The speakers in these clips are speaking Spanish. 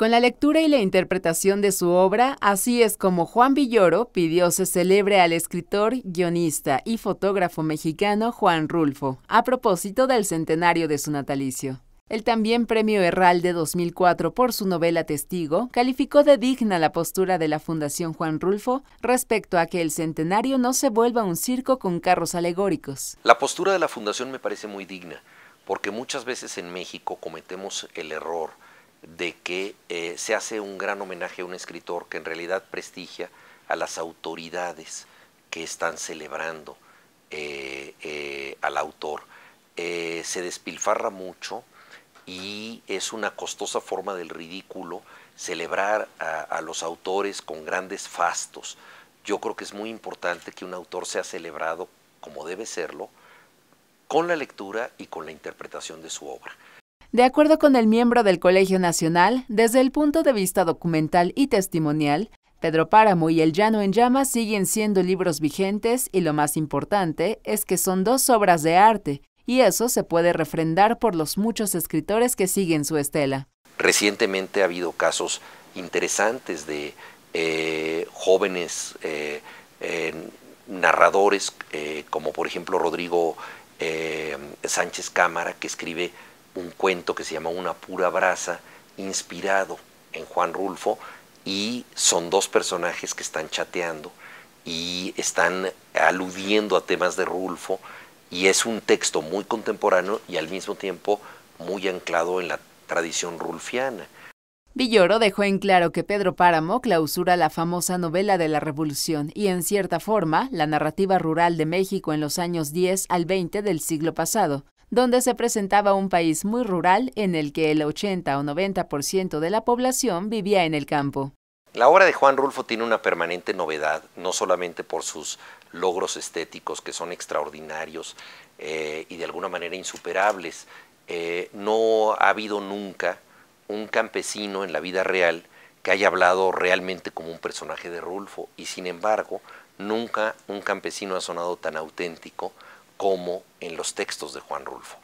Con la lectura y la interpretación de su obra, así es como Juan Villoro pidió se celebre al escritor, guionista y fotógrafo mexicano Juan Rulfo, a propósito del centenario de su natalicio. El también premio Herral de 2004 por su novela Testigo calificó de digna la postura de la Fundación Juan Rulfo respecto a que el centenario no se vuelva un circo con carros alegóricos. La postura de la Fundación me parece muy digna, porque muchas veces en México cometemos el error de que eh, se hace un gran homenaje a un escritor que en realidad prestigia a las autoridades que están celebrando eh, eh, al autor. se despilfarra mucho y es una costosa forma del ridículo celebrar a los autores con grandes fastos. Yo creo que es muy importante que un autor sea celebrado como debe serlo, con la lectura y con la interpretación de su obra. De acuerdo con el miembro del Colegio Nacional, desde el punto de vista documental y testimonial, Pedro Páramo y El Llano en Llamas siguen siendo libros vigentes y lo más importante es que son dos obras de arte, y eso se puede refrendar por los muchos escritores que siguen su estela. Recientemente ha habido casos interesantes de eh, jóvenes eh, eh, narradores, como por ejemplo Rodrigo Sánchez Cámara, que escribe un cuento que se llama Una pura brasa, inspirado en Juan Rulfo, y son dos personajes que están chateando y están aludiendo a temas de Rulfo, y es un texto muy contemporáneo y al mismo tiempo muy anclado en la tradición rulfiana. Villoro dejó en claro que Pedro Páramo clausura la famosa novela de la Revolución y, en cierta forma, la narrativa rural de México en los años 10 al 20 del siglo pasado, donde se presentaba un país muy rural en el que el 80 o 90% de la población vivía en el campo. La obra de Juan Rulfo tiene una permanente novedad, no solamente por sus logros estéticos que son extraordinarios eh, y de alguna manera insuperables. Eh, no ha habido nunca un campesino en la vida real que haya hablado realmente como un personaje de Rulfo y sin embargo nunca un campesino ha sonado tan auténtico como en los textos de Juan Rulfo.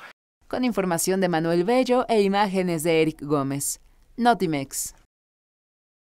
Con información de Manuel Bello e imágenes de Eric Gómez. Notimex.